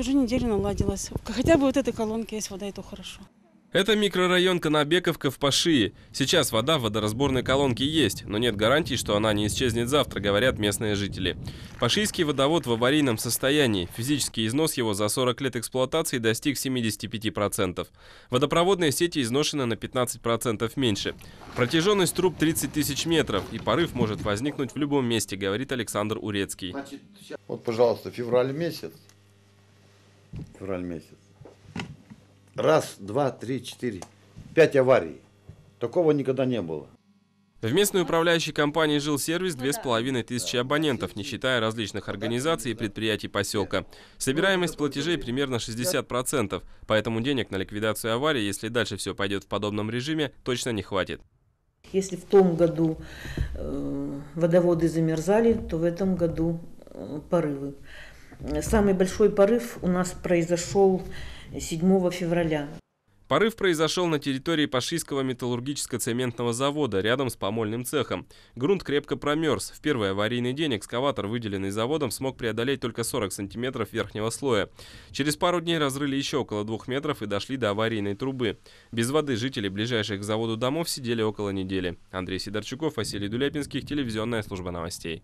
уже неделю наладилось. Хотя бы вот этой колонки есть вода, и то хорошо. Это микрорайон Конобековка в Пашии. Сейчас вода в водоразборной колонке есть, но нет гарантии что она не исчезнет завтра, говорят местные жители. Пашийский водовод в аварийном состоянии. Физический износ его за 40 лет эксплуатации достиг 75%. Водопроводные сети изношены на 15% меньше. Протяженность труб 30 тысяч метров, и порыв может возникнуть в любом месте, говорит Александр Урецкий. Вот, пожалуйста, февраль месяц февраль месяц. Раз, два, три, четыре, пять аварий. Такого никогда не было. В местной управляющей компании «Жилсервис» две с половиной тысячи абонентов, не считая различных организаций и предприятий поселка. Собираемость платежей примерно 60%, поэтому денег на ликвидацию аварии, если дальше все пойдет в подобном режиме, точно не хватит. Если в том году э, водоводы замерзали, то в этом году э, порывы. Самый большой порыв у нас произошел 7 февраля. Порыв произошел на территории Пашийского металлургическо-цементного завода, рядом с помольным цехом. Грунт крепко промерз. В первый аварийный день экскаватор, выделенный заводом, смог преодолеть только 40 сантиметров верхнего слоя. Через пару дней разрыли еще около двух метров и дошли до аварийной трубы. Без воды жители ближайших к заводу домов сидели около недели. Андрей Сидорчуков, Василий Дуляпинских, телевизионная служба новостей.